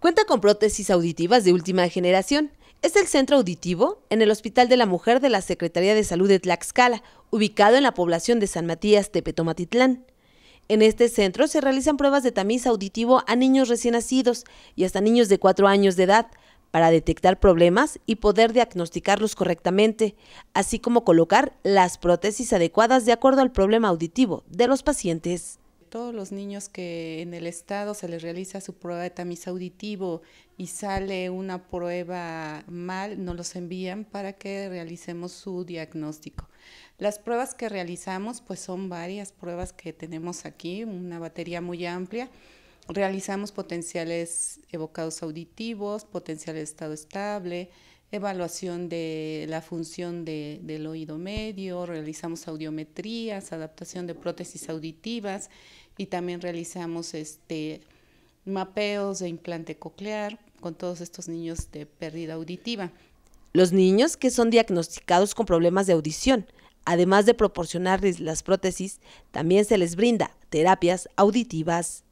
Cuenta con prótesis auditivas de última generación. Es el centro auditivo en el Hospital de la Mujer de la Secretaría de Salud de Tlaxcala, ubicado en la población de San Matías Tepetomatitlán. En este centro se realizan pruebas de tamiz auditivo a niños recién nacidos y hasta niños de 4 años de edad para detectar problemas y poder diagnosticarlos correctamente, así como colocar las prótesis adecuadas de acuerdo al problema auditivo de los pacientes todos los niños que en el estado se les realiza su prueba de tamiz auditivo y sale una prueba mal, nos los envían para que realicemos su diagnóstico. Las pruebas que realizamos, pues son varias pruebas que tenemos aquí, una batería muy amplia. Realizamos potenciales evocados auditivos, potenciales de estado estable, evaluación de la función del oído medio, realizamos audiometrías, adaptación de prótesis auditivas y también realizamos este, mapeos de implante coclear con todos estos niños de pérdida auditiva. Los niños que son diagnosticados con problemas de audición, además de proporcionarles las prótesis, también se les brinda terapias auditivas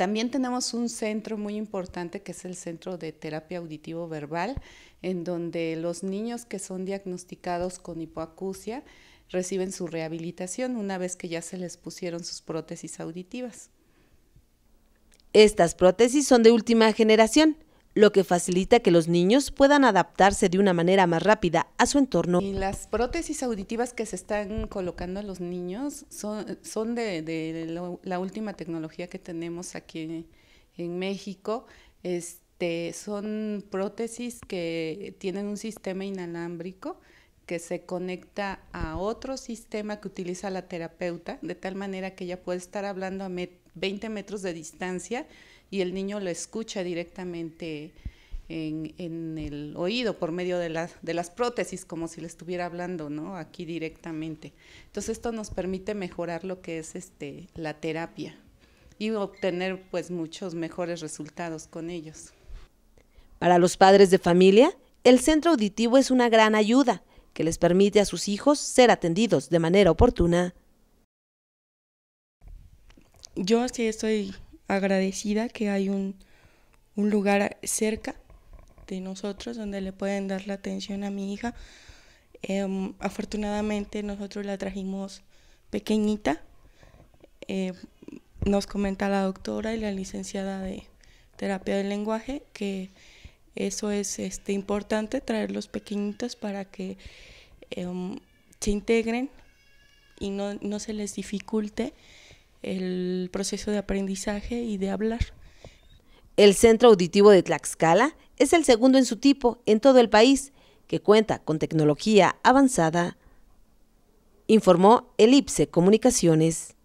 también tenemos un centro muy importante que es el Centro de Terapia Auditivo Verbal, en donde los niños que son diagnosticados con hipoacusia reciben su rehabilitación una vez que ya se les pusieron sus prótesis auditivas. Estas prótesis son de última generación lo que facilita que los niños puedan adaptarse de una manera más rápida a su entorno. Y las prótesis auditivas que se están colocando a los niños son, son de, la última tecnología que tenemos aquí en, en México. Este, son prótesis que tienen un sistema inalámbrico que se conecta a otro sistema que utiliza la terapeuta, de tal manera que ella puede estar hablando a 20 metros de distancia y el niño lo escucha directamente en, el oído por medio de, las prótesis, como si le estuviera hablando, Aquí directamente. Entonces esto nos permite mejorar lo que es este, la terapia y obtener pues, muchos mejores resultados con ellos. Para los padres de familia, el centro auditivo es una gran ayuda que les permite a sus hijos ser atendidos de manera oportuna. Yo sí estoy agradecida que hay un, un lugar cerca de nosotros donde le pueden dar la atención a mi hija. Em, afortunadamente nosotros la trajimos pequeñita. Em, nos comenta la doctora y la licenciada de terapia del lenguaje que eso es este, importante, traerlos pequeñitos para que em, se integren y no, no se les dificulte el proceso de aprendizaje y de hablar. El Centro Auditivo de Tlaxcala es el segundo en su tipo en todo el país, que cuenta con tecnología avanzada, informó Elipse Comunicaciones.